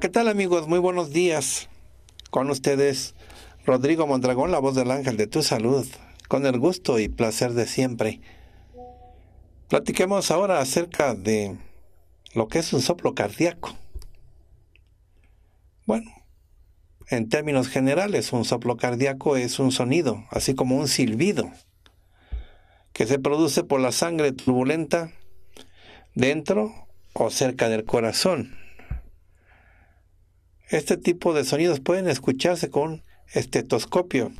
¿qué tal amigos? Muy buenos días. Con ustedes, Rodrigo Mondragón, la voz del ángel de tu salud, con el gusto y placer de siempre. Platiquemos ahora acerca de lo que es un soplo cardíaco. Bueno, en términos generales, un soplo cardíaco es un sonido, así como un silbido, que se produce por la sangre turbulenta dentro o cerca del corazón. Este tipo de sonidos pueden escucharse con estetoscopio.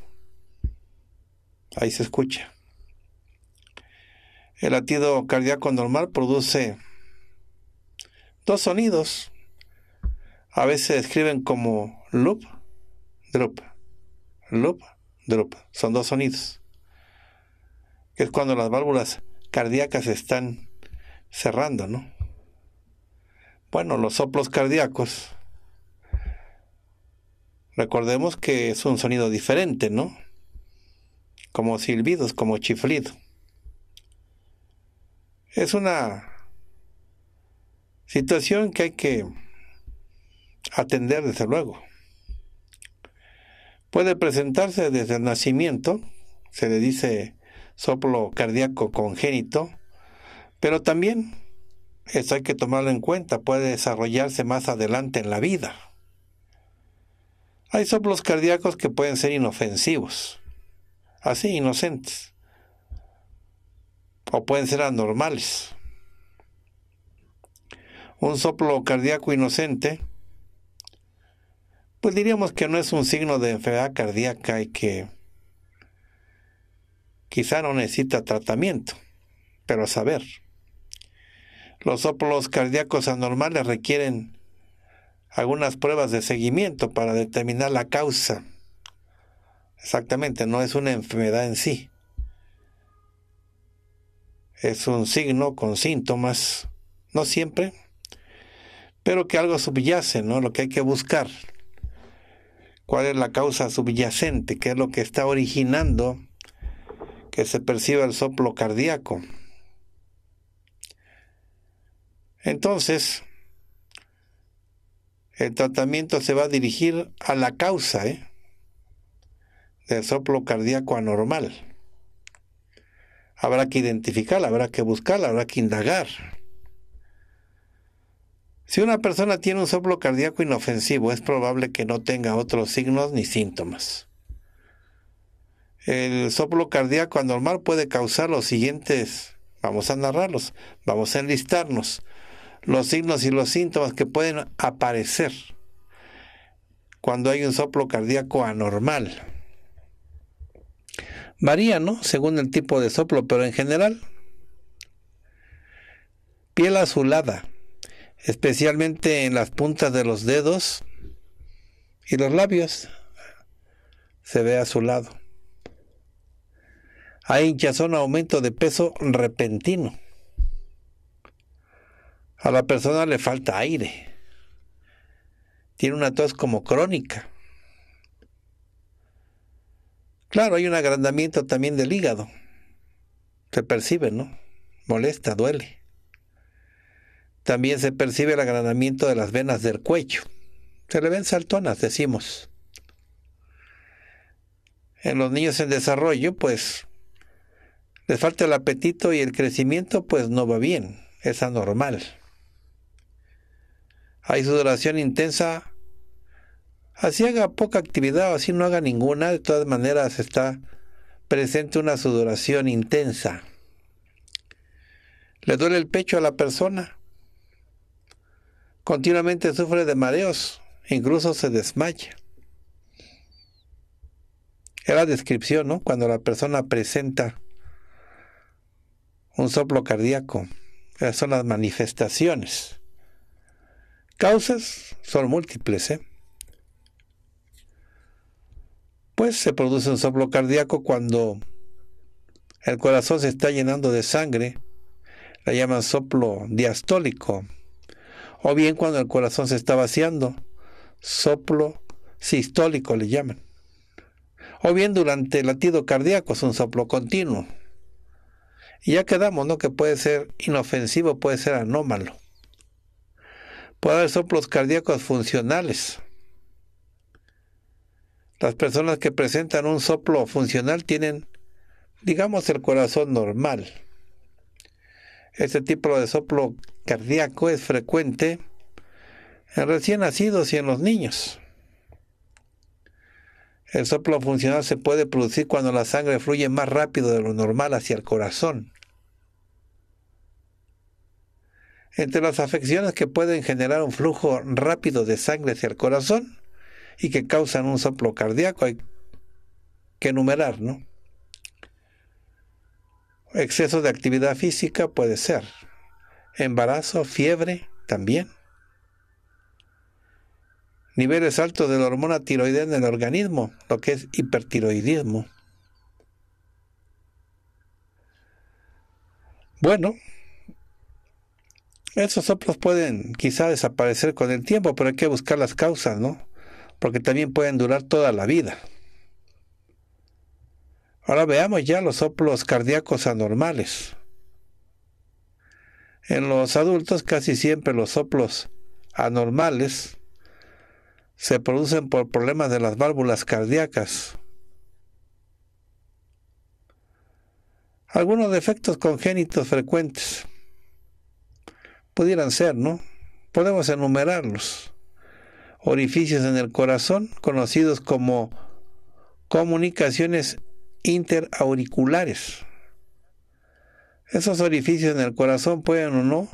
Ahí se escucha. El latido cardíaco normal produce dos sonidos. A veces se describen como loop, drop, loop, drop. Son dos sonidos. Es cuando las válvulas cardíacas están cerrando, ¿no? Bueno, los soplos cardíacos Recordemos que es un sonido diferente, ¿no? Como silbidos, como chiflido. Es una situación que hay que atender desde luego. Puede presentarse desde el nacimiento, se le dice soplo cardíaco congénito, pero también, eso hay que tomarlo en cuenta, puede desarrollarse más adelante en la vida. Hay soplos cardíacos que pueden ser inofensivos, así, inocentes, o pueden ser anormales. Un soplo cardíaco inocente, pues diríamos que no es un signo de enfermedad cardíaca y que quizá no necesita tratamiento, pero a saber. Los soplos cardíacos anormales requieren algunas pruebas de seguimiento para determinar la causa. Exactamente, no es una enfermedad en sí. Es un signo con síntomas, no siempre, pero que algo subyace, ¿no? Lo que hay que buscar. ¿Cuál es la causa subyacente? ¿Qué es lo que está originando que se perciba el soplo cardíaco? Entonces, el tratamiento se va a dirigir a la causa ¿eh? del soplo cardíaco anormal. Habrá que identificarla, habrá que buscarla, habrá que indagar. Si una persona tiene un soplo cardíaco inofensivo, es probable que no tenga otros signos ni síntomas. El soplo cardíaco anormal puede causar los siguientes, vamos a narrarlos, vamos a enlistarnos los signos y los síntomas que pueden aparecer cuando hay un soplo cardíaco anormal. Varía, ¿no? Según el tipo de soplo, pero en general. Piel azulada, especialmente en las puntas de los dedos y los labios. Se ve azulado. Hay hinchazón aumento de peso repentino. A la persona le falta aire. Tiene una tos como crónica. Claro, hay un agrandamiento también del hígado. Se percibe, ¿no? Molesta, duele. También se percibe el agrandamiento de las venas del cuello. Se le ven saltonas, decimos. En los niños en desarrollo, pues, les falta el apetito y el crecimiento, pues no va bien, es anormal. Hay sudoración intensa. Así haga poca actividad o así no haga ninguna, de todas maneras está presente una sudoración intensa. Le duele el pecho a la persona. Continuamente sufre de mareos, incluso se desmaya. Es la descripción, ¿no? Cuando la persona presenta un soplo cardíaco. Esas son las manifestaciones causas son múltiples. ¿eh? Pues se produce un soplo cardíaco cuando el corazón se está llenando de sangre, la llaman soplo diastólico, o bien cuando el corazón se está vaciando, soplo sistólico le llaman, o bien durante el latido cardíaco es un soplo continuo. Y ya quedamos, ¿no? Que puede ser inofensivo, puede ser anómalo. Puede haber soplos cardíacos funcionales. Las personas que presentan un soplo funcional tienen, digamos, el corazón normal. Este tipo de soplo cardíaco es frecuente en recién nacidos y en los niños. El soplo funcional se puede producir cuando la sangre fluye más rápido de lo normal hacia el corazón. Entre las afecciones que pueden generar un flujo rápido de sangre hacia el corazón y que causan un soplo cardíaco hay que enumerar, ¿no? Exceso de actividad física puede ser. Embarazo, fiebre también. Niveles altos de la hormona tiroidea en el organismo, lo que es hipertiroidismo. Bueno, esos soplos pueden quizá desaparecer con el tiempo, pero hay que buscar las causas, ¿no? Porque también pueden durar toda la vida. Ahora veamos ya los soplos cardíacos anormales. En los adultos casi siempre los soplos anormales se producen por problemas de las válvulas cardíacas. Algunos defectos congénitos frecuentes pudieran ser, ¿no? Podemos enumerarlos. Orificios en el corazón, conocidos como comunicaciones interauriculares. Esos orificios en el corazón pueden o no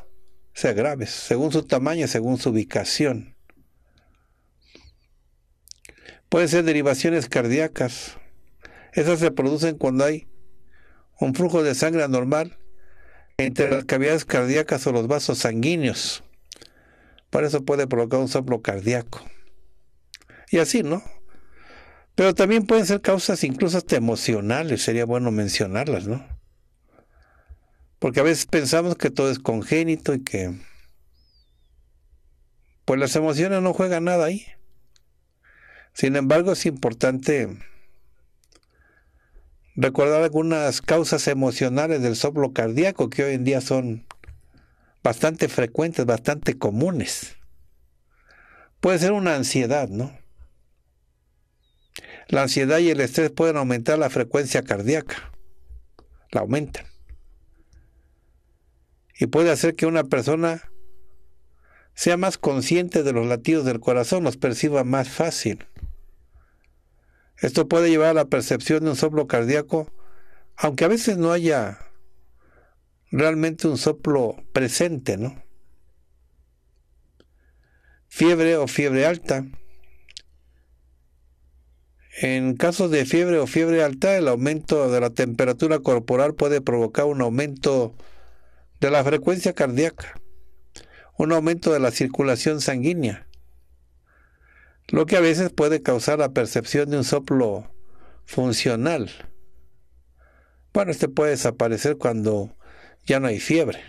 ser graves, según su tamaño, según su ubicación. Pueden ser derivaciones cardíacas. Esas se producen cuando hay un flujo de sangre anormal entre las cavidades cardíacas o los vasos sanguíneos. Para eso puede provocar un soplo cardíaco. Y así, ¿no? Pero también pueden ser causas incluso hasta emocionales, sería bueno mencionarlas, ¿no? Porque a veces pensamos que todo es congénito y que... Pues las emociones no juegan nada ahí. Sin embargo, es importante recordar algunas causas emocionales del soplo cardíaco que hoy en día son bastante frecuentes, bastante comunes. Puede ser una ansiedad, ¿no? La ansiedad y el estrés pueden aumentar la frecuencia cardíaca. La aumentan. Y puede hacer que una persona sea más consciente de los latidos del corazón, los perciba más fácil. Esto puede llevar a la percepción de un soplo cardíaco, aunque a veces no haya realmente un soplo presente, ¿no? Fiebre o fiebre alta. En casos de fiebre o fiebre alta, el aumento de la temperatura corporal puede provocar un aumento de la frecuencia cardíaca, un aumento de la circulación sanguínea, lo que a veces puede causar la percepción de un soplo funcional. Bueno, este puede desaparecer cuando ya no hay fiebre.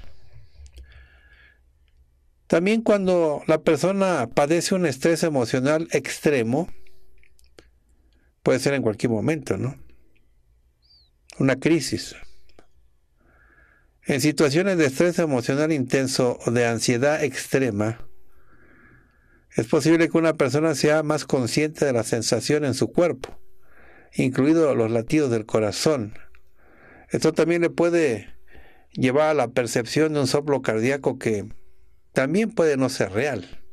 También cuando la persona padece un estrés emocional extremo, puede ser en cualquier momento, ¿no? Una crisis. En situaciones de estrés emocional intenso o de ansiedad extrema, es posible que una persona sea más consciente de la sensación en su cuerpo, incluidos los latidos del corazón. Esto también le puede llevar a la percepción de un soplo cardíaco que también puede no ser real.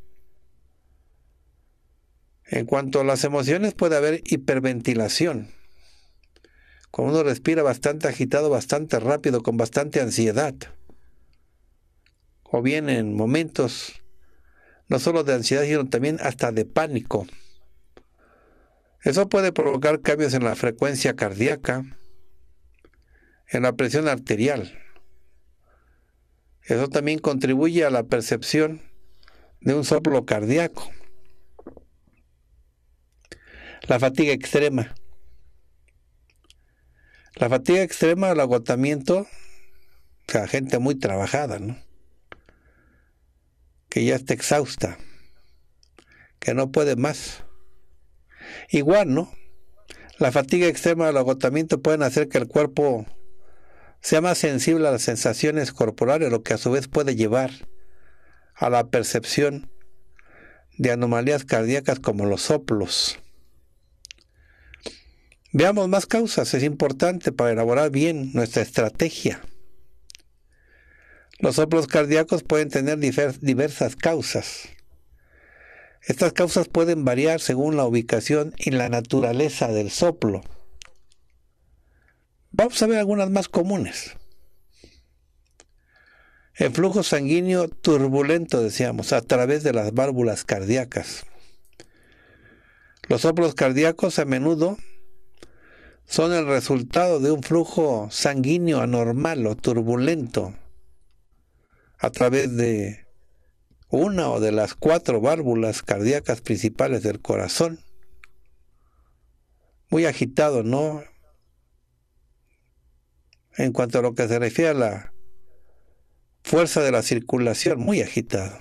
En cuanto a las emociones, puede haber hiperventilación. Cuando uno respira bastante agitado, bastante rápido, con bastante ansiedad. O bien en momentos no solo de ansiedad, sino también hasta de pánico. Eso puede provocar cambios en la frecuencia cardíaca, en la presión arterial. Eso también contribuye a la percepción de un soplo cardíaco. La fatiga extrema. La fatiga extrema, el agotamiento, la gente muy trabajada, ¿no? que ya está exhausta, que no puede más. Igual, ¿no? La fatiga extrema del el agotamiento pueden hacer que el cuerpo sea más sensible a las sensaciones corporales, lo que a su vez puede llevar a la percepción de anomalías cardíacas como los soplos. Veamos más causas, es importante para elaborar bien nuestra estrategia. Los soplos cardíacos pueden tener diversas causas. Estas causas pueden variar según la ubicación y la naturaleza del soplo. Vamos a ver algunas más comunes. El flujo sanguíneo turbulento, decíamos, a través de las válvulas cardíacas. Los soplos cardíacos a menudo son el resultado de un flujo sanguíneo anormal o turbulento a través de una o de las cuatro válvulas cardíacas principales del corazón. Muy agitado, ¿no? En cuanto a lo que se refiere a la fuerza de la circulación, muy agitado.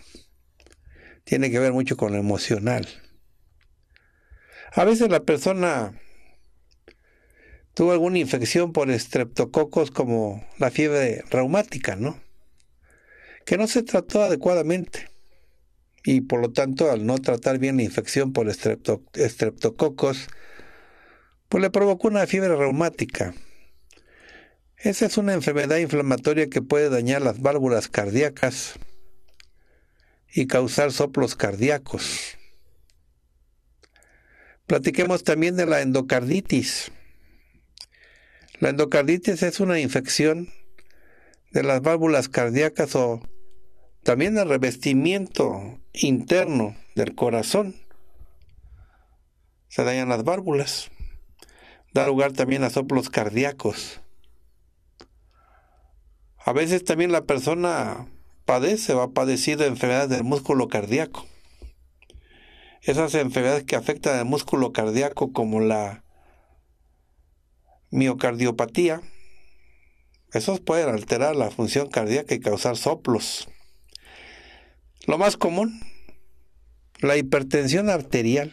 Tiene que ver mucho con lo emocional. A veces la persona tuvo alguna infección por estreptococos como la fiebre reumática, ¿no? que no se trató adecuadamente y por lo tanto al no tratar bien la infección por estreptococos, pues le provocó una fiebre reumática. Esa es una enfermedad inflamatoria que puede dañar las válvulas cardíacas y causar soplos cardíacos. Platiquemos también de la endocarditis. La endocarditis es una infección de las válvulas cardíacas o también el revestimiento interno del corazón. Se dañan las válvulas. Da lugar también a soplos cardíacos. A veces también la persona padece, va a padecido enfermedades del músculo cardíaco. Esas enfermedades que afectan al músculo cardíaco como la miocardiopatía, esos pueden alterar la función cardíaca y causar soplos. Lo más común, la hipertensión arterial.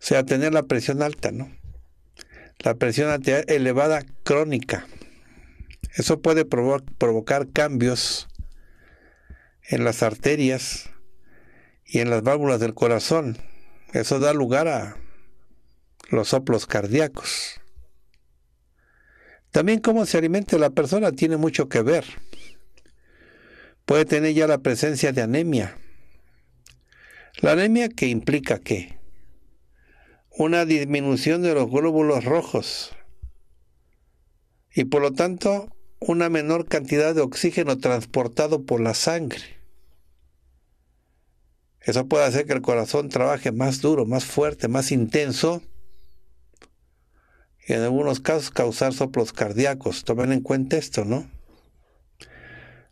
O sea, tener la presión alta, ¿no? La presión arterial elevada crónica. Eso puede provocar cambios en las arterias y en las válvulas del corazón. Eso da lugar a los soplos cardíacos. También cómo se alimenta la persona tiene mucho que ver. Puede tener ya la presencia de anemia. La anemia que implica qué? Una disminución de los glóbulos rojos y por lo tanto una menor cantidad de oxígeno transportado por la sangre. Eso puede hacer que el corazón trabaje más duro, más fuerte, más intenso en algunos casos causar soplos cardíacos. Tomen en cuenta esto, ¿no?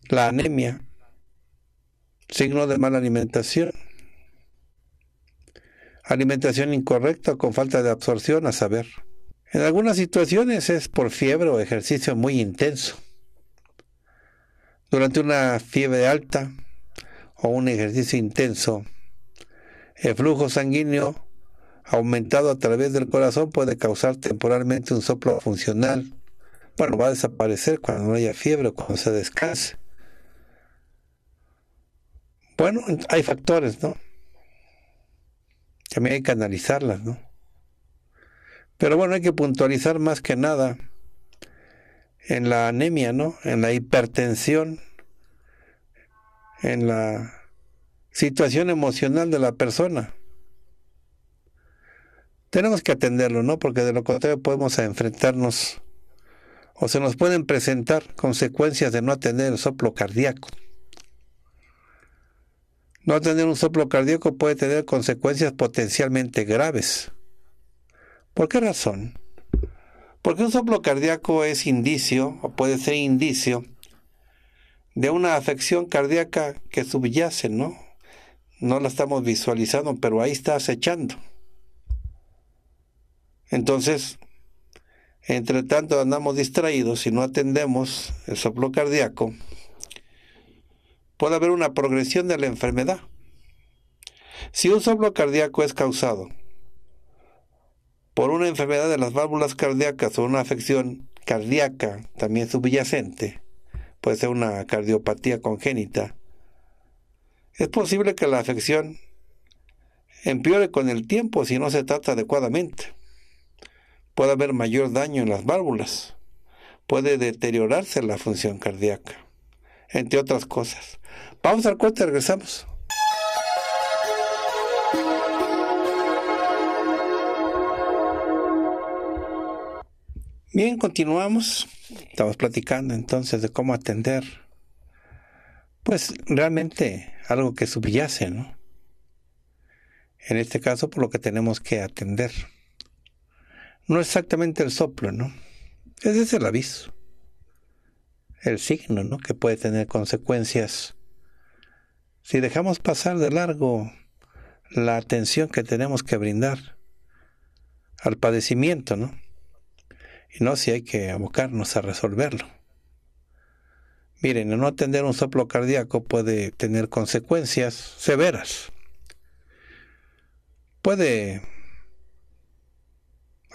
La anemia, signo de mala alimentación. Alimentación incorrecta con falta de absorción, a saber. En algunas situaciones es por fiebre o ejercicio muy intenso. Durante una fiebre alta o un ejercicio intenso, el flujo sanguíneo aumentado a través del corazón puede causar temporalmente un soplo funcional. Bueno, va a desaparecer cuando no haya fiebre, cuando se descanse. Bueno, hay factores, ¿no? También hay que analizarlas, ¿no? Pero bueno, hay que puntualizar más que nada en la anemia, ¿no? En la hipertensión, en la situación emocional de la persona tenemos que atenderlo, ¿no? Porque de lo contrario podemos enfrentarnos o se nos pueden presentar consecuencias de no atender el soplo cardíaco. No tener un soplo cardíaco puede tener consecuencias potencialmente graves. ¿Por qué razón? Porque un soplo cardíaco es indicio, o puede ser indicio, de una afección cardíaca que subyace, ¿no? No la estamos visualizando, pero ahí está acechando. Entonces, entre tanto andamos distraídos y no atendemos el soplo cardíaco, puede haber una progresión de la enfermedad. Si un soplo cardíaco es causado por una enfermedad de las válvulas cardíacas o una afección cardíaca también subyacente, puede ser una cardiopatía congénita, es posible que la afección empeore con el tiempo si no se trata adecuadamente puede haber mayor daño en las válvulas, puede deteriorarse la función cardíaca, entre otras cosas. Vamos al corte, regresamos. Bien, continuamos. Estamos platicando entonces de cómo atender, pues realmente algo que subyace, ¿no? En este caso, por lo que tenemos que atender no exactamente el soplo, ¿no? Ese es el aviso, el signo, ¿no? Que puede tener consecuencias. Si dejamos pasar de largo la atención que tenemos que brindar al padecimiento, ¿no? Y no si hay que abocarnos a resolverlo. Miren, no atender un soplo cardíaco puede tener consecuencias severas. Puede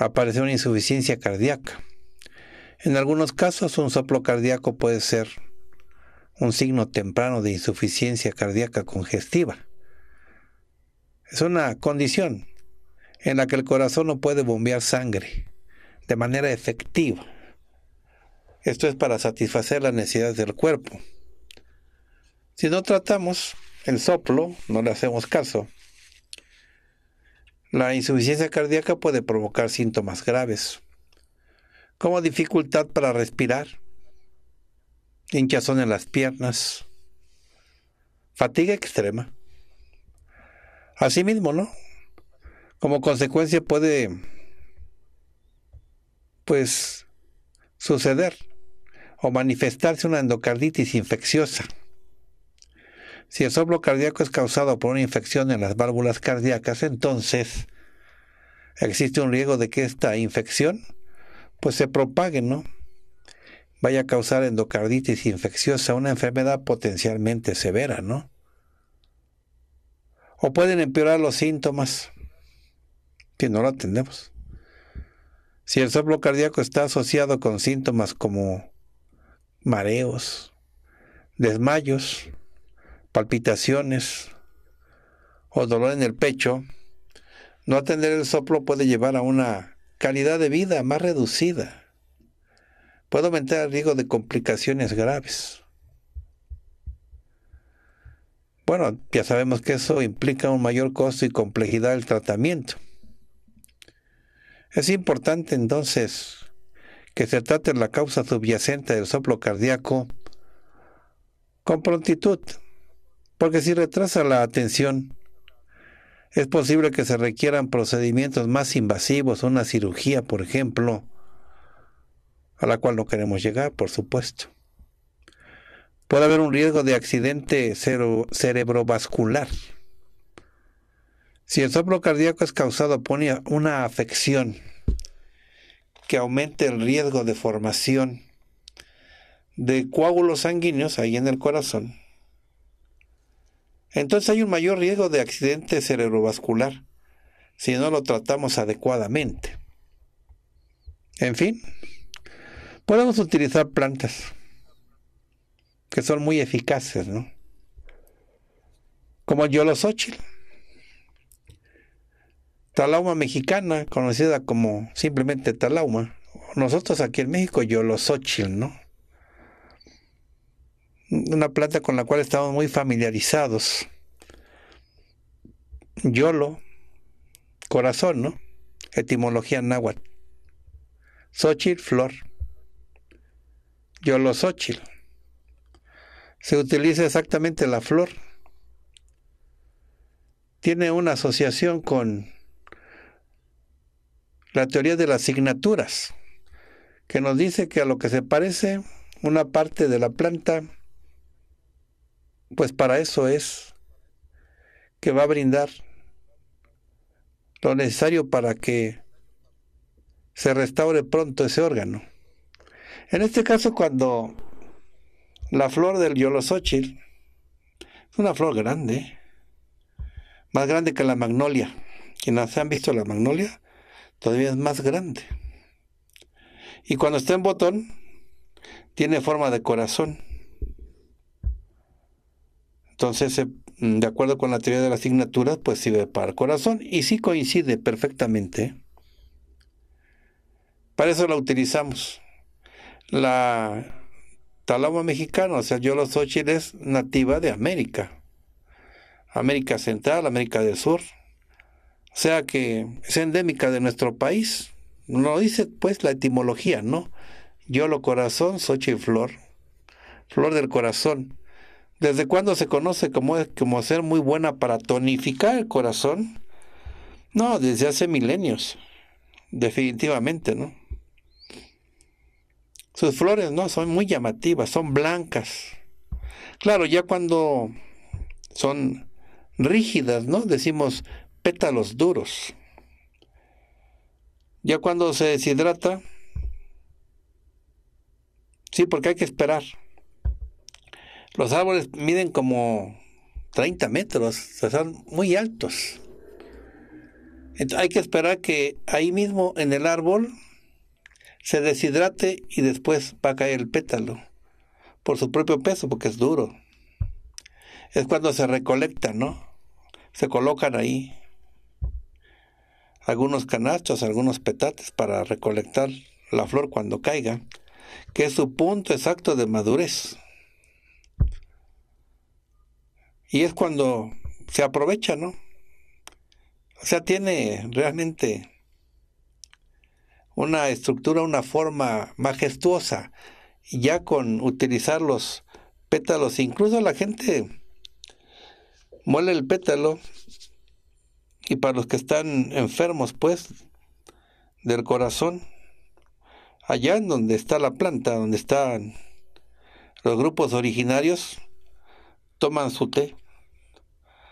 aparece una insuficiencia cardíaca. En algunos casos un soplo cardíaco puede ser un signo temprano de insuficiencia cardíaca congestiva. Es una condición en la que el corazón no puede bombear sangre de manera efectiva. Esto es para satisfacer las necesidades del cuerpo. Si no tratamos el soplo, no le hacemos caso, la insuficiencia cardíaca puede provocar síntomas graves, como dificultad para respirar, hinchazón en las piernas, fatiga extrema. Asimismo, ¿no? Como consecuencia puede, pues, suceder o manifestarse una endocarditis infecciosa si el soplo cardíaco es causado por una infección en las válvulas cardíacas, entonces existe un riesgo de que esta infección pues se propague, ¿no? Vaya a causar endocarditis infecciosa, una enfermedad potencialmente severa, ¿no? O pueden empeorar los síntomas si no lo atendemos. Si el soplo cardíaco está asociado con síntomas como mareos, desmayos, palpitaciones o dolor en el pecho, no atender el soplo puede llevar a una calidad de vida más reducida. Puede aumentar el riesgo de complicaciones graves. Bueno, ya sabemos que eso implica un mayor costo y complejidad del tratamiento. Es importante entonces que se trate la causa subyacente del soplo cardíaco con prontitud porque si retrasa la atención, es posible que se requieran procedimientos más invasivos, una cirugía, por ejemplo, a la cual no queremos llegar, por supuesto. Puede haber un riesgo de accidente cerebrovascular. Si el soplo cardíaco es causado por una afección que aumente el riesgo de formación de coágulos sanguíneos ahí en el corazón, entonces hay un mayor riesgo de accidente cerebrovascular si no lo tratamos adecuadamente. En fin, podemos utilizar plantas que son muy eficaces, ¿no? Como el yolosóchil, talauma mexicana, conocida como simplemente talauma. Nosotros aquí en México, yolosóchil, ¿no? una planta con la cual estamos muy familiarizados. Yolo, corazón, ¿no? Etimología náhuatl. Xochitl, flor. Yolo xochitl. Se utiliza exactamente la flor. Tiene una asociación con la teoría de las signaturas, que nos dice que a lo que se parece una parte de la planta pues para eso es que va a brindar lo necesario para que se restaure pronto ese órgano. En este caso, cuando la flor del yolosóchil es una flor grande, más grande que la magnolia. Quienes han visto la magnolia, todavía es más grande. Y cuando está en botón, tiene forma de corazón. Entonces, eh, de acuerdo con la teoría de las asignaturas, pues sirve para el corazón y sí coincide perfectamente. Para eso la utilizamos. La taloma mexicana, o sea, Xochitl es nativa de América. América Central, América del Sur. O sea que es endémica de nuestro país. No dice pues la etimología, ¿no? Yolo corazón, sochi flor. Flor del corazón. ¿Desde cuándo se conoce como, como ser muy buena para tonificar el corazón? No, desde hace milenios, definitivamente, ¿no? Sus flores, ¿no? Son muy llamativas, son blancas. Claro, ya cuando son rígidas, ¿no? Decimos pétalos duros. Ya cuando se deshidrata, sí, porque hay que esperar. Los árboles miden como 30 metros, o son muy altos. hay que esperar que ahí mismo en el árbol se deshidrate y después va a caer el pétalo por su propio peso, porque es duro. Es cuando se recolecta, ¿no? Se colocan ahí algunos canachos, algunos petates para recolectar la flor cuando caiga, que es su punto exacto de madurez. Y es cuando se aprovecha, ¿no? O sea, tiene realmente una estructura, una forma majestuosa, ya con utilizar los pétalos. Incluso la gente muele el pétalo y para los que están enfermos, pues, del corazón, allá en donde está la planta, donde están los grupos originarios, toman su té.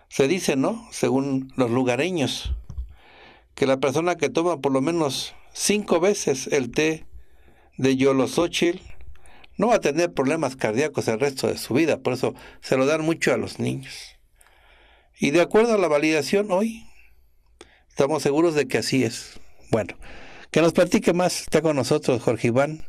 Se dice, ¿no? Según los lugareños, que la persona que toma por lo menos cinco veces el té de Yolosochil no va a tener problemas cardíacos el resto de su vida, por eso se lo dan mucho a los niños. Y de acuerdo a la validación hoy, estamos seguros de que así es. Bueno, que nos platique más, está con nosotros Jorge Iván,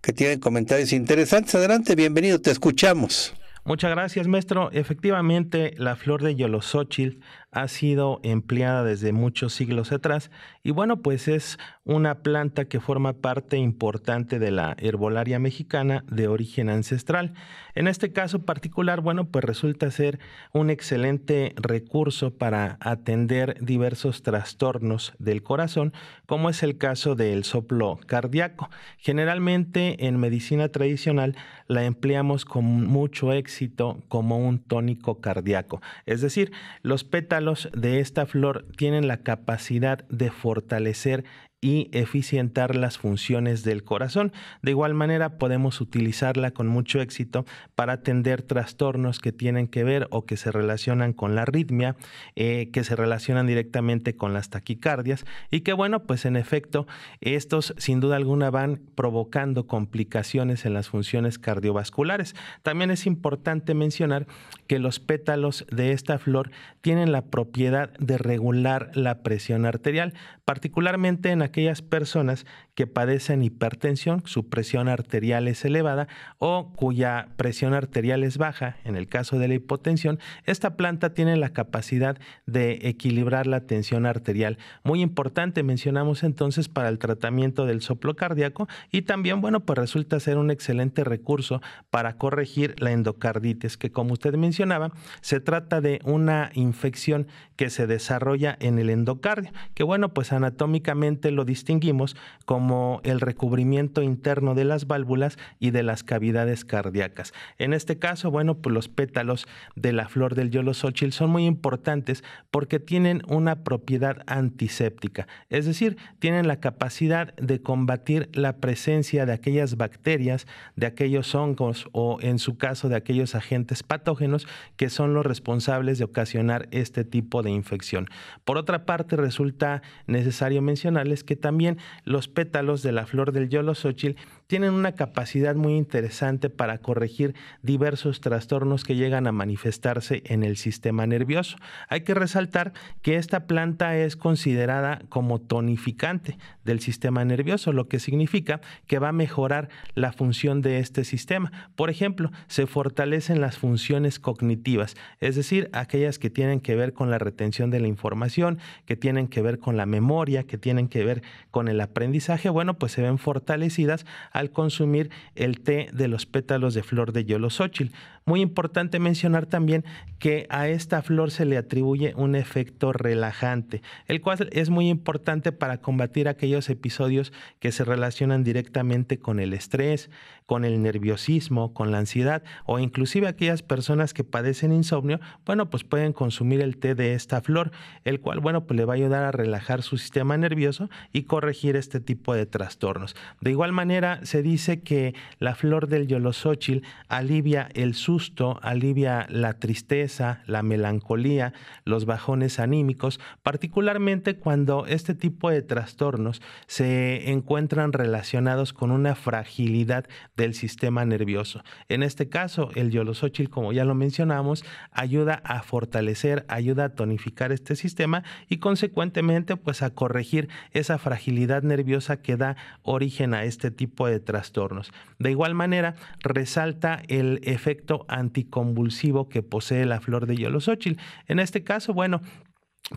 que tiene comentarios interesantes. Adelante, bienvenido, te escuchamos. Muchas gracias, maestro. Efectivamente, la flor de Yolosóchil ha sido empleada desde muchos siglos atrás y bueno, pues es una planta que forma parte importante de la herbolaria mexicana de origen ancestral. En este caso particular, bueno, pues resulta ser un excelente recurso para atender diversos trastornos del corazón, como es el caso del soplo cardíaco. Generalmente en medicina tradicional la empleamos con mucho éxito como un tónico cardíaco, es decir, los pétalos de esta flor tienen la capacidad de fortalecer y eficientar las funciones del corazón. De igual manera, podemos utilizarla con mucho éxito para atender trastornos que tienen que ver o que se relacionan con la arritmia, eh, que se relacionan directamente con las taquicardias y que bueno, pues en efecto, estos sin duda alguna van provocando complicaciones en las funciones cardiovasculares. También es importante mencionar que los pétalos de esta flor tienen la propiedad de regular la presión arterial, particularmente en aquellas personas que padecen hipertensión, su presión arterial es elevada o cuya presión arterial es baja, en el caso de la hipotensión, esta planta tiene la capacidad de equilibrar la tensión arterial. Muy importante, mencionamos entonces para el tratamiento del soplo cardíaco y también, bueno, pues resulta ser un excelente recurso para corregir la endocarditis, que como usted mencionaba, se trata de una infección que se desarrolla en el endocardio, que bueno, pues anatómicamente lo distinguimos como el recubrimiento interno de las válvulas y de las cavidades cardíacas. En este caso, bueno, pues los pétalos de la flor del yolosóchil son muy importantes porque tienen una propiedad antiséptica, es decir, tienen la capacidad de combatir la presencia de aquellas bacterias, de aquellos hongos o en su caso de aquellos agentes patógenos que son los responsables de ocasionar este tipo de infección. Por otra parte, resulta necesario mencionarles que también los pétalos de la flor del Xochitl tienen una capacidad muy interesante para corregir diversos trastornos que llegan a manifestarse en el sistema nervioso. Hay que resaltar que esta planta es considerada como tonificante del sistema nervioso, lo que significa que va a mejorar la función de este sistema. Por ejemplo, se fortalecen las funciones cognitivas, es decir, aquellas que tienen que ver con la retención de la información, que tienen que ver con la memoria, que tienen que ver con el aprendizaje, bueno, pues se ven fortalecidas al consumir el té de los pétalos de flor de yolosóchil. Muy importante mencionar también que a esta flor se le atribuye un efecto relajante, el cual es muy importante para combatir aquellos episodios que se relacionan directamente con el estrés, con el nerviosismo, con la ansiedad o inclusive aquellas personas que padecen insomnio, bueno, pues pueden consumir el té de esta flor, el cual, bueno, pues le va a ayudar a relajar su sistema nervioso y corregir este tipo de trastornos. De igual manera, se dice que la flor del Yolosóchil alivia el susto alivia la tristeza, la melancolía, los bajones anímicos, particularmente cuando este tipo de trastornos se encuentran relacionados con una fragilidad del sistema nervioso. En este caso, el yolosóchil, como ya lo mencionamos, ayuda a fortalecer, ayuda a tonificar este sistema y consecuentemente pues a corregir esa fragilidad nerviosa que da origen a este tipo de trastornos. De igual manera, resalta el efecto anticonvulsivo que posee la flor de Yolosóchil. En este caso, bueno,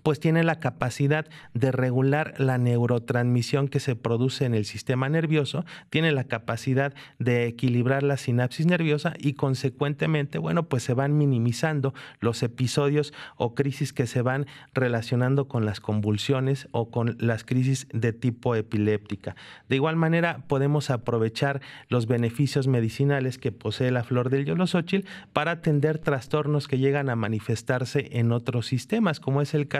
pues tiene la capacidad de regular la neurotransmisión que se produce en el sistema nervioso, tiene la capacidad de equilibrar la sinapsis nerviosa y consecuentemente, bueno, pues se van minimizando los episodios o crisis que se van relacionando con las convulsiones o con las crisis de tipo epiléptica. De igual manera, podemos aprovechar los beneficios medicinales que posee la flor del yolosóchil para atender trastornos que llegan a manifestarse en otros sistemas, como es el caso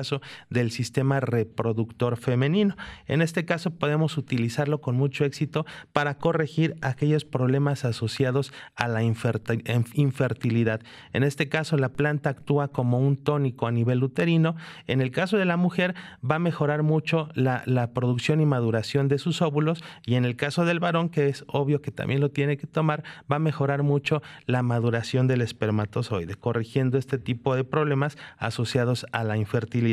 del sistema reproductor femenino. En este caso podemos utilizarlo con mucho éxito para corregir aquellos problemas asociados a la infertilidad. En este caso la planta actúa como un tónico a nivel uterino. En el caso de la mujer va a mejorar mucho la producción y maduración de sus óvulos y en el caso del varón, que es obvio que también lo tiene que tomar, va a mejorar mucho la maduración del espermatozoide, corrigiendo este tipo de problemas asociados a la infertilidad.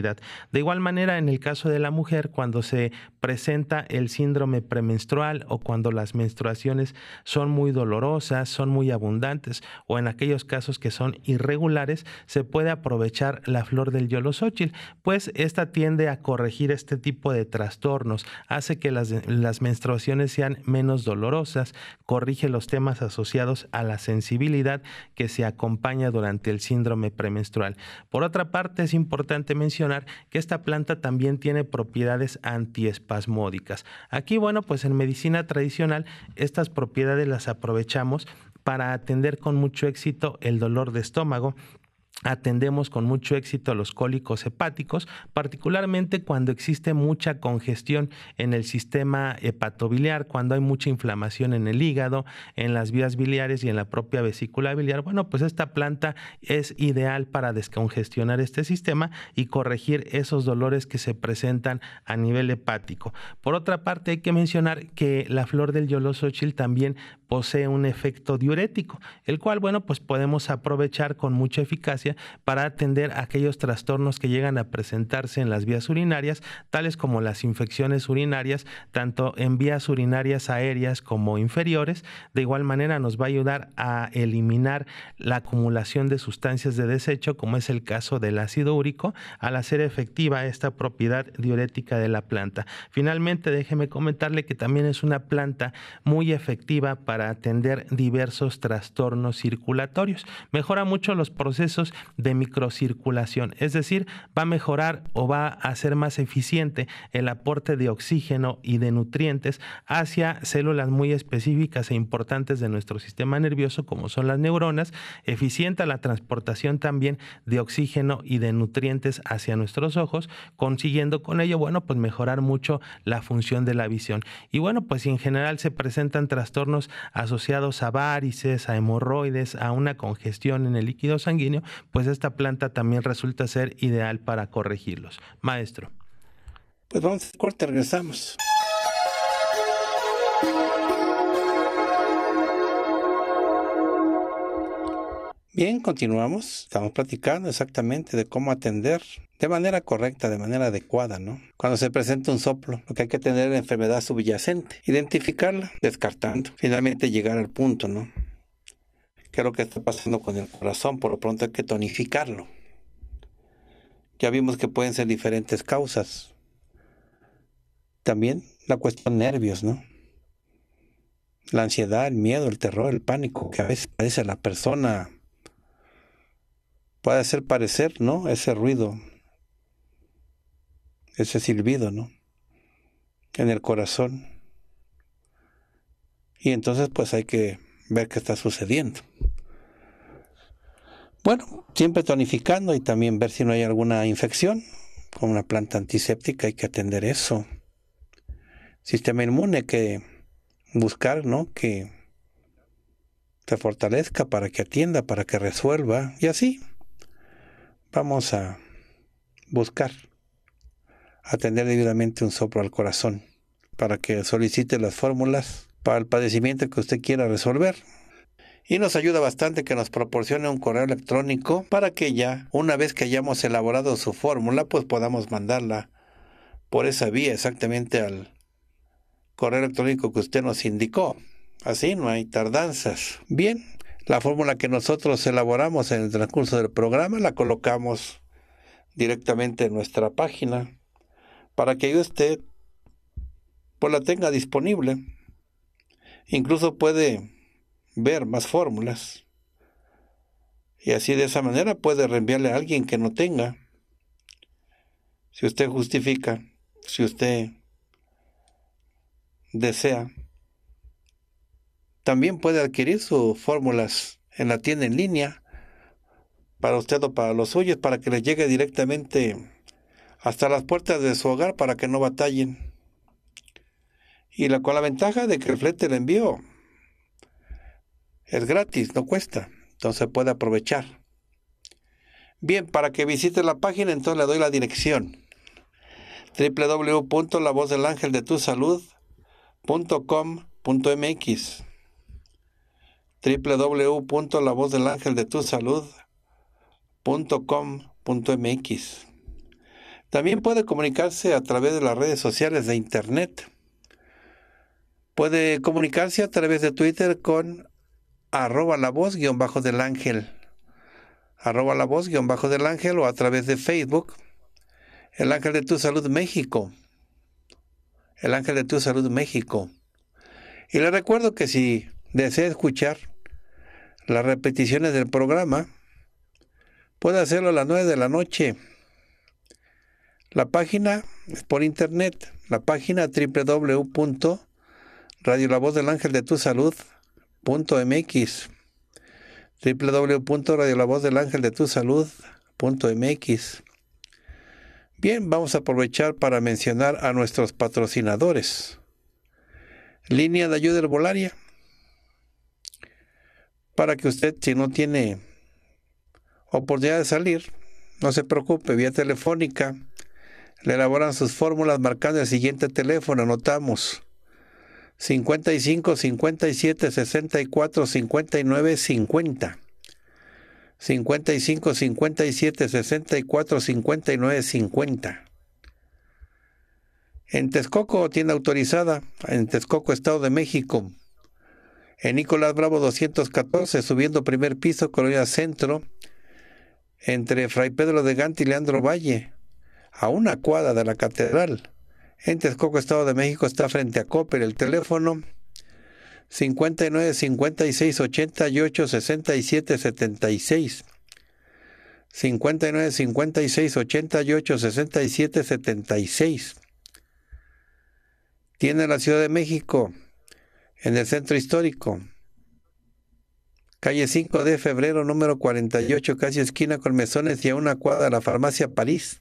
De igual manera, en el caso de la mujer, cuando se presenta el síndrome premenstrual o cuando las menstruaciones son muy dolorosas, son muy abundantes o en aquellos casos que son irregulares, se puede aprovechar la flor del yolosóchil, pues esta tiende a corregir este tipo de trastornos, hace que las, las menstruaciones sean menos dolorosas, corrige los temas asociados a la sensibilidad que se acompaña durante el síndrome premenstrual. Por otra parte, es importante mencionar que esta planta también tiene propiedades antiespasmódicas. Aquí, bueno, pues en medicina tradicional estas propiedades las aprovechamos para atender con mucho éxito el dolor de estómago, atendemos con mucho éxito a los cólicos hepáticos, particularmente cuando existe mucha congestión en el sistema hepatobiliar, cuando hay mucha inflamación en el hígado, en las vías biliares y en la propia vesícula biliar. Bueno, pues esta planta es ideal para descongestionar este sistema y corregir esos dolores que se presentan a nivel hepático. Por otra parte, hay que mencionar que la flor del yolosochil también posee un efecto diurético, el cual, bueno, pues podemos aprovechar con mucha eficacia para atender aquellos trastornos que llegan a presentarse en las vías urinarias, tales como las infecciones urinarias, tanto en vías urinarias aéreas como inferiores. De igual manera, nos va a ayudar a eliminar la acumulación de sustancias de desecho, como es el caso del ácido úrico, al hacer efectiva esta propiedad diurética de la planta. Finalmente, déjeme comentarle que también es una planta muy efectiva para para atender diversos trastornos circulatorios. Mejora mucho los procesos de microcirculación, es decir, va a mejorar o va a hacer más eficiente el aporte de oxígeno y de nutrientes hacia células muy específicas e importantes de nuestro sistema nervioso, como son las neuronas, eficiente la transportación también de oxígeno y de nutrientes hacia nuestros ojos, consiguiendo con ello, bueno, pues mejorar mucho la función de la visión. Y bueno, pues en general se presentan trastornos asociados a varices, a hemorroides, a una congestión en el líquido sanguíneo, pues esta planta también resulta ser ideal para corregirlos. Maestro. Pues vamos a corte, regresamos. Bien, continuamos. Estamos platicando exactamente de cómo atender de manera correcta, de manera adecuada, ¿no? Cuando se presenta un soplo, lo que hay que tener es la enfermedad subyacente, identificarla, descartando, finalmente llegar al punto, ¿no? ¿Qué es lo que está pasando con el corazón? Por lo pronto hay que tonificarlo. Ya vimos que pueden ser diferentes causas. También la cuestión nervios, ¿no? La ansiedad, el miedo, el terror, el pánico que a veces padece la persona puede hacer parecer, ¿no? Ese ruido, ese silbido, ¿no? En el corazón. Y entonces pues hay que ver qué está sucediendo. Bueno, siempre tonificando y también ver si no hay alguna infección. Con una planta antiséptica hay que atender eso. Sistema inmune que buscar, ¿no? Que se fortalezca para que atienda, para que resuelva y así. Vamos a buscar atender debidamente un soplo al corazón para que solicite las fórmulas para el padecimiento que usted quiera resolver. Y nos ayuda bastante que nos proporcione un correo electrónico para que ya, una vez que hayamos elaborado su fórmula, pues podamos mandarla por esa vía exactamente al correo electrónico que usted nos indicó. Así no hay tardanzas. Bien, la fórmula que nosotros elaboramos en el transcurso del programa la colocamos directamente en nuestra página para que usted pues la tenga disponible. Incluso puede ver más fórmulas. Y así de esa manera puede reenviarle a alguien que no tenga. Si usted justifica, si usted desea. También puede adquirir sus fórmulas en la tienda en línea para usted o para los suyos, para que les llegue directamente hasta las puertas de su hogar para que no batallen. Y la, con la ventaja de que el flete envío es gratis, no cuesta, entonces puede aprovechar. Bien, para que visite la página, entonces le doy la dirección www.lavozdelangeldetusalud.com.mx www.lavozdelangeldetusalud.com.mx. También puede comunicarse a través de las redes sociales de Internet. Puede comunicarse a través de Twitter con arroba la voz guión bajo del ángel, arroba la voz guión bajo del ángel o a través de Facebook, el ángel de tu salud México, el ángel de tu salud México. Y le recuerdo que si desea escuchar las repeticiones del programa, puede hacerlo a las 9 de la noche. La página es por internet, la página www.radio-la-voz-del-angeles-de-tu-salud.mx Bien, vamos a aprovechar para mencionar a nuestros patrocinadores. Línea de ayuda herbolaria para que usted, si no tiene oportunidad de salir, no se preocupe, vía telefónica, le elaboran sus fórmulas marcando el siguiente teléfono, anotamos 55 57 64 59 50. 55 57 64 59 50. En Texcoco, tienda autorizada, en Texcoco, Estado de México, en Nicolás Bravo 214, subiendo primer piso, Colonia Centro, entre Fray Pedro de Gante y Leandro Valle, a una cuadra de la catedral. En Texcoco, Estado de México, está frente a Copper. El teléfono 59 56 88 67 76. 59 56 88 67 76. Tiene la Ciudad de México en el centro histórico. Calle 5 de febrero, número 48, casi esquina con mesones y a una cuadra, la farmacia París.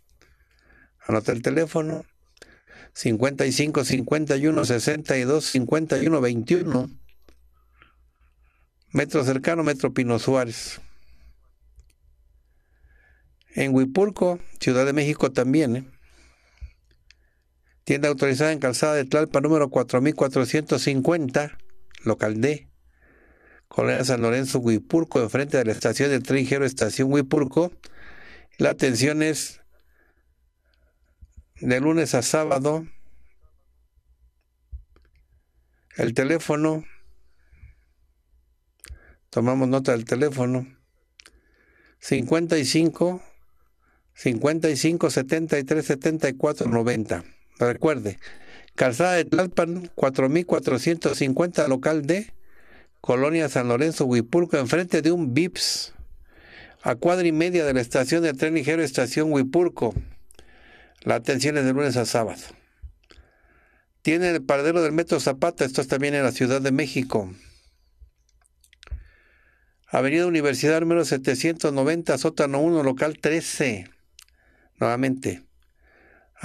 Anota el teléfono. 55 51 62 51 21. Metro cercano, Metro Pino Suárez. En Huipulco, Ciudad de México también, ¿eh? Tienda autorizada en Calzada de Tlalpa número 4450, local D. Colonia San Lorenzo, Huipurco, enfrente de la estación del tren estación Huipurco. La atención es de lunes a sábado. El teléfono. Tomamos nota del teléfono. 55 55 73 74 90. Recuerde, Calzada de Tlalpan, 4450, local de Colonia San Lorenzo, Huipulco, enfrente de un VIPS, a cuadra y media de la estación de tren ligero, estación Huipulco. La atención es de lunes a sábado. Tiene el paradero del Metro Zapata, esto es también en la Ciudad de México. Avenida Universidad número 790, sótano 1, local 13. Nuevamente.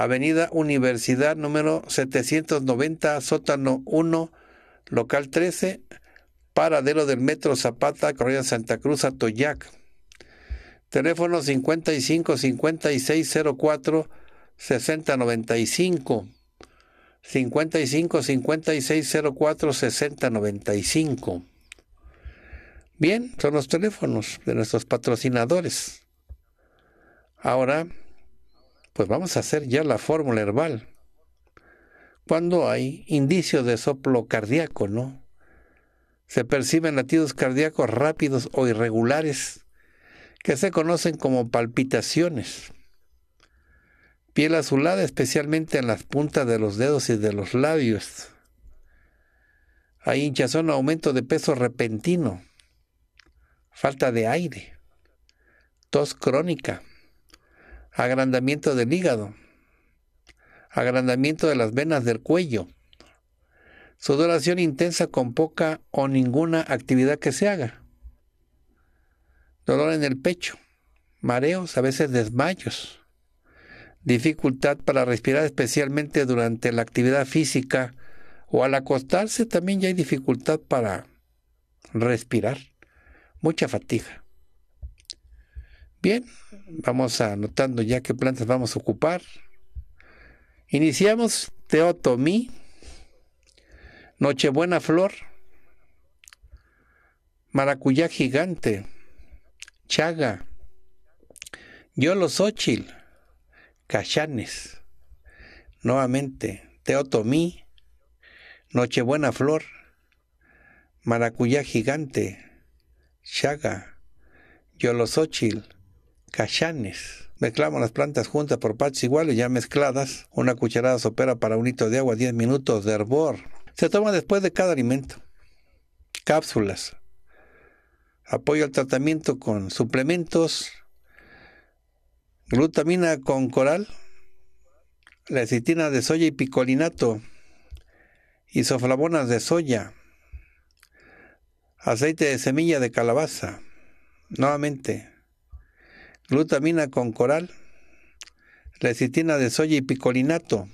Avenida Universidad número 790, sótano 1, local 13, paradero del Metro Zapata, Correa Santa Cruz, Atoyac. Teléfono 55 5604 6095. 55 5604 6095. Bien, son los teléfonos de nuestros patrocinadores. Ahora pues vamos a hacer ya la fórmula herbal. Cuando hay indicios de soplo cardíaco, ¿no? Se perciben latidos cardíacos rápidos o irregulares que se conocen como palpitaciones. Piel azulada especialmente en las puntas de los dedos y de los labios. Hay hinchazón aumento de peso repentino. Falta de aire. Tos crónica agrandamiento del hígado, agrandamiento de las venas del cuello, sudoración intensa con poca o ninguna actividad que se haga, dolor en el pecho, mareos, a veces desmayos, dificultad para respirar especialmente durante la actividad física o al acostarse también ya hay dificultad para respirar, mucha fatiga. Bien, vamos anotando ya qué plantas vamos a ocupar. Iniciamos Teotomi, Nochebuena Flor, Maracuyá Gigante, Chaga, Yolosóchil, Cachanes, nuevamente Teotomí, Nochebuena Flor, Maracuyá Gigante, Chaga, Yolosochil, cachanes. Mezclamos las plantas juntas por partes iguales, ya mezcladas. Una cucharada sopera para un hito de agua, 10 minutos de hervor. Se toma después de cada alimento. Cápsulas. Apoyo al tratamiento con suplementos. Glutamina con coral. Lecitina de soya y picolinato. Isoflavonas de soya. Aceite de semilla de calabaza. Nuevamente, glutamina con coral, lecitina de soya y picolinato,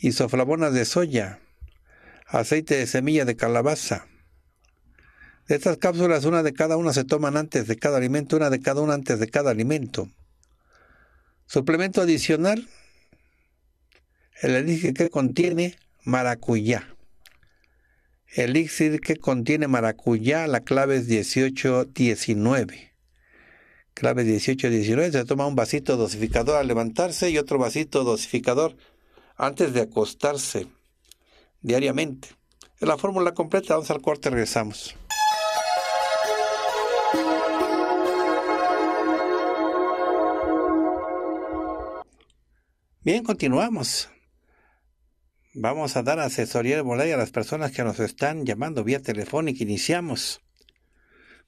isoflavonas de soya, aceite de semilla de calabaza. De estas cápsulas, una de cada una se toman antes de cada alimento, una de cada una antes de cada alimento. Suplemento adicional, el elixir que contiene maracuyá. Elixir que contiene maracuyá, la clave es 18-19 clave 18-19, se toma un vasito dosificador al levantarse y otro vasito dosificador antes de acostarse diariamente. Es la fórmula completa, vamos al corte, regresamos. Bien, continuamos. Vamos a dar asesoría de herbolaria a las personas que nos están llamando vía telefónica. Iniciamos.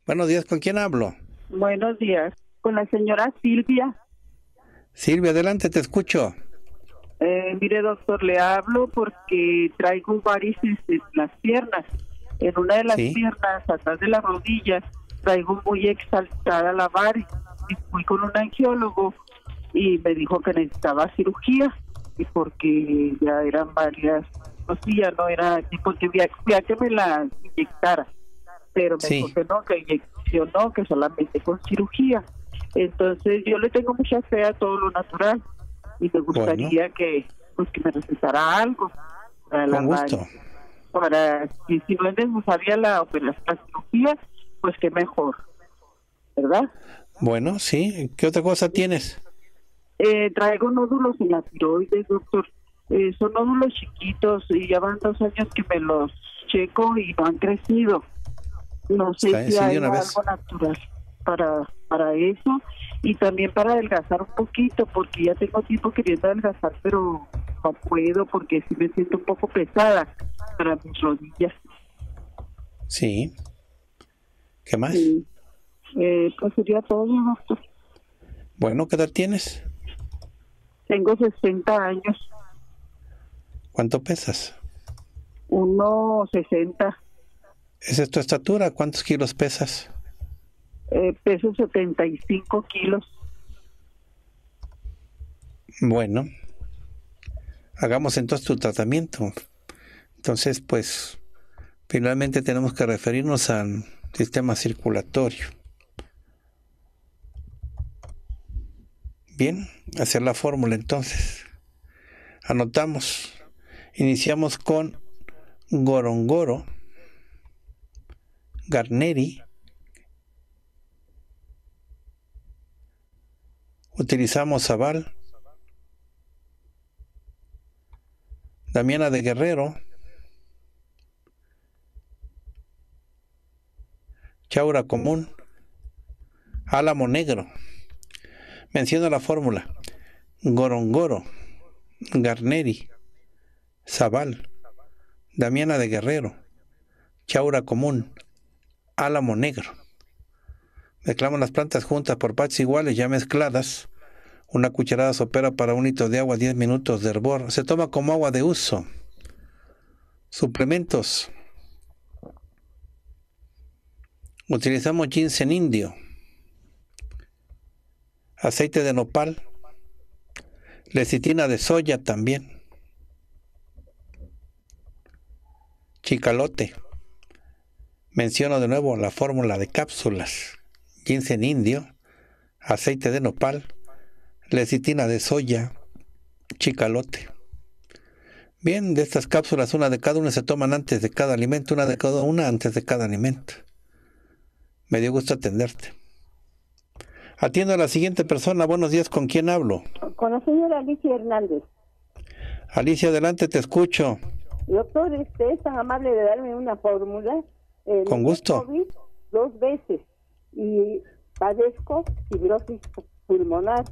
Buenos días, ¿con quién hablo? Buenos días con la señora Silvia. Silvia, adelante, te escucho. Eh, mire, doctor, le hablo porque traigo varices en las piernas. En una de las piernas, atrás de las rodillas, traigo muy exaltada la varice. Fui con un angiólogo y me dijo que necesitaba cirugía y porque ya eran varias, no pues sí, ya no era, tipo que me la inyectara, pero me dijo que no, que inyeccionó que solamente con cirugía entonces yo le tengo mucha fe a todo lo natural y me gustaría que pues que me recetara algo para la gusto. para si, si no es la, operación pues que mejor, ¿verdad? Bueno, sí. ¿Qué otra cosa tienes? Eh, traigo nódulos en la tiroides, doctor. Eh, son nódulos chiquitos y ya van dos años que me los checo y no han crecido. No sé si hay algo natural para para eso y también para adelgazar un poquito, porque ya tengo tiempo queriendo adelgazar, pero no puedo porque sí me siento un poco pesada para mis rodillas. Sí. ¿Qué más? Eh, pues sería todo, Bueno, ¿qué edad tienes? Tengo 60 años. ¿Cuánto pesas? 1,60. ¿Esa es tu estatura? ¿Cuántos kilos pesas? Eh, pesos 75 kilos. Bueno, hagamos entonces tu tratamiento. Entonces, pues, finalmente tenemos que referirnos al sistema circulatorio. Bien, hacer la fórmula entonces. Anotamos. Iniciamos con Gorongoro, Garneri, Utilizamos Zabal, Damiana de Guerrero, Chaura Común, Álamo Negro. Menciono la fórmula. Gorongoro, Garneri, Zabal, Damiana de Guerrero, Chaura Común, Álamo Negro. Mezclamos las plantas juntas por partes iguales ya mezcladas una cucharada sopera para un litro de agua, 10 minutos de hervor. Se toma como agua de uso. Suplementos. Utilizamos ginseng indio, aceite de nopal, lecitina de soya también, chicalote. Menciono de nuevo la fórmula de cápsulas, ginseng indio, aceite de nopal, lecitina de soya, chicalote. Bien, de estas cápsulas, una de cada una se toman antes de cada alimento, una de cada una antes de cada alimento. Me dio gusto atenderte. Atiendo a la siguiente persona. Buenos días, ¿con quién hablo? Con la señora Alicia Hernández. Alicia, adelante, te escucho. Doctor, ¿usted es tan amable de darme una fórmula? con gusto. COVID dos veces y padezco fibrosis pulmonar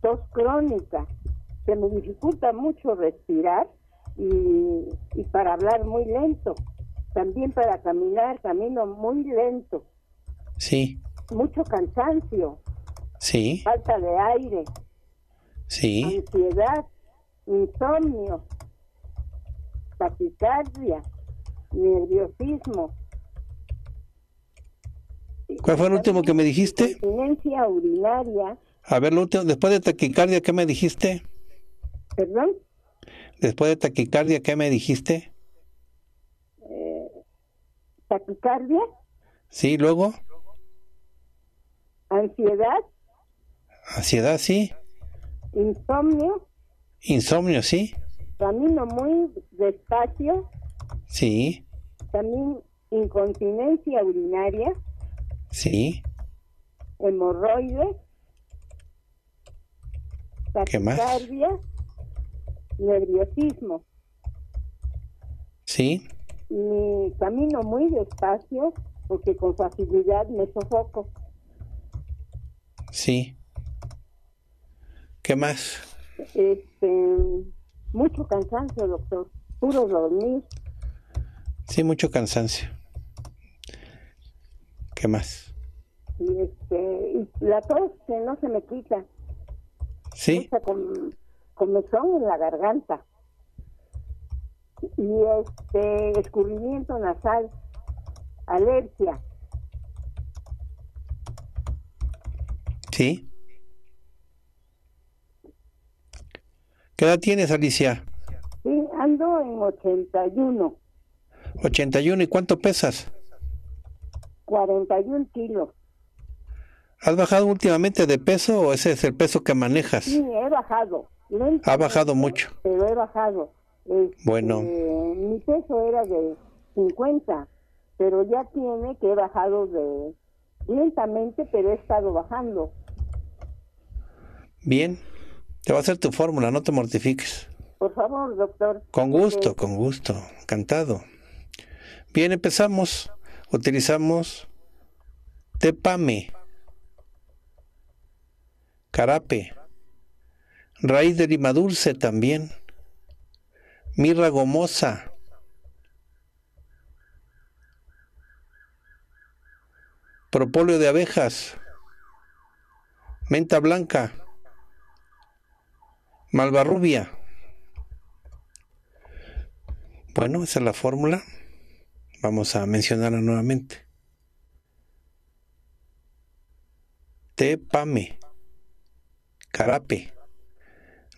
tos crónica. que me dificulta mucho respirar y, para hablar muy lento. También para caminar, camino muy lento. Sí. Mucho cansancio. Sí. Falta de aire. Sí. Ansiedad, insomnio, taquicardia, nerviosismo. ¿Cuál fue el último que me dijiste? urinaria a ver, lo último, después de taquicardia, ¿qué me dijiste? ¿Perdón? Después de taquicardia, ¿qué me dijiste? Eh, ¿Taquicardia? Sí, luego. ¿Ansiedad? Ansiedad, sí. ¿Insomnio? Insomnio, sí. Camino muy despacio. Sí. También incontinencia urinaria. Sí. Hemorroides. ¿Qué más nerviosismo. Sí. Y camino muy despacio porque con facilidad me sofoco. Sí. ¿Qué más? Este, mucho cansancio, doctor. Puro dormir. Sí, mucho cansancio. ¿Qué más? Y este, la tos que no se me quita. ¿Sí? en la garganta y este descubrimiento nasal, alergia. ¿Sí? ¿Qué edad tienes, Alicia? Sí, ando en 81. 81, ¿y cuánto pesas? 41 kilos. ¿Has bajado últimamente de peso o ese es el peso que manejas? Sí, he bajado. ha bajado mucho. Pero he bajado. Este, bueno. Mi peso era de 50, pero ya tiene que he bajado de lentamente, pero he estado bajando. Bien. Te va a hacer tu fórmula, no te mortifiques. Por favor, doctor. Con gusto, con gusto. Encantado. Bien, empezamos. Utilizamos Tepame carape, raíz de lima dulce también, mirra gomosa, propóleo de abejas, menta blanca, malvarrubia. Bueno, esa es la fórmula. Vamos a mencionarla nuevamente. pame carape,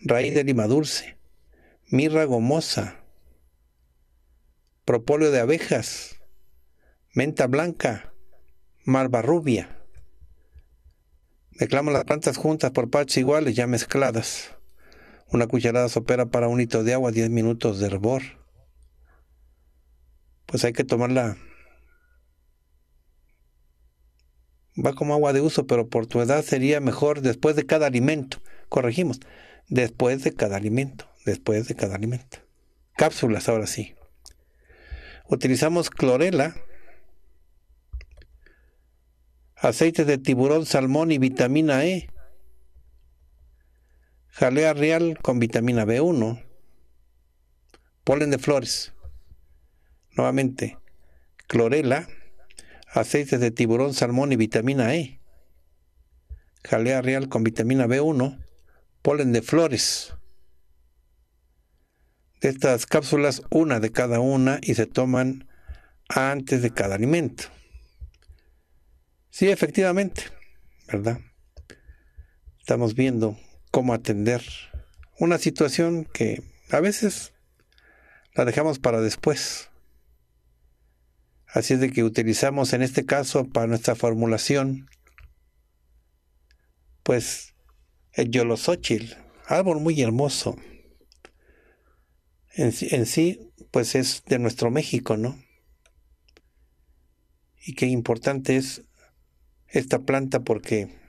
raíz de lima dulce, mirra gomosa, propóleo de abejas, menta blanca, rubia. Mezclamos las plantas juntas por partes iguales, ya mezcladas. Una cucharada sopera para un litro de agua, 10 minutos de hervor. Pues hay que tomarla va como agua de uso, pero por tu edad sería mejor después de cada alimento. Corregimos, después de cada alimento, después de cada alimento. Cápsulas, ahora sí. Utilizamos clorela, Aceite de tiburón, salmón y vitamina E. Jalea real con vitamina B1. Polen de flores. Nuevamente, clorela aceites de tiburón, salmón y vitamina E, jalea real con vitamina B1, polen de flores. De estas cápsulas, una de cada una y se toman antes de cada alimento. Sí, efectivamente, ¿verdad? Estamos viendo cómo atender una situación que a veces la dejamos para después. Así es de que utilizamos en este caso para nuestra formulación, pues el Yolosóchil, árbol muy hermoso. En, en sí, pues es de nuestro México, ¿no? Y qué importante es esta planta porque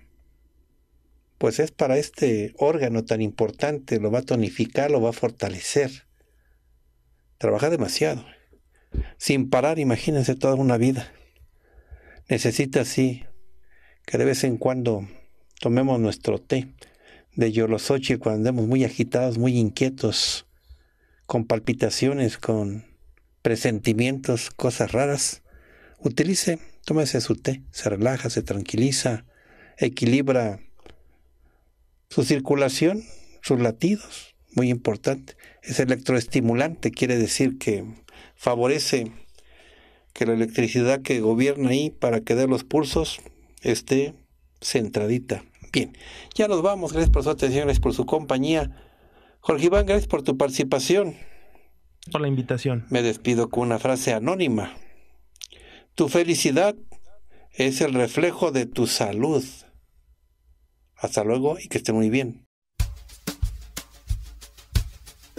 pues es para este órgano tan importante, lo va a tonificar, lo va a fortalecer. Trabaja demasiado sin parar, imagínense toda una vida. Necesita sí que de vez en cuando tomemos nuestro té de Yolosochi cuando andemos muy agitados, muy inquietos, con palpitaciones, con presentimientos, cosas raras. Utilice, tómese su té, se relaja, se tranquiliza, equilibra su circulación, sus latidos, muy importante. Es electroestimulante, quiere decir que favorece que la electricidad que gobierna ahí para que dé los pulsos esté centradita. Bien, ya nos vamos. Gracias por su atención, gracias por su compañía. Jorge Iván, gracias por tu participación. Por la invitación. Me despido con una frase anónima. Tu felicidad es el reflejo de tu salud. Hasta luego y que esté muy bien.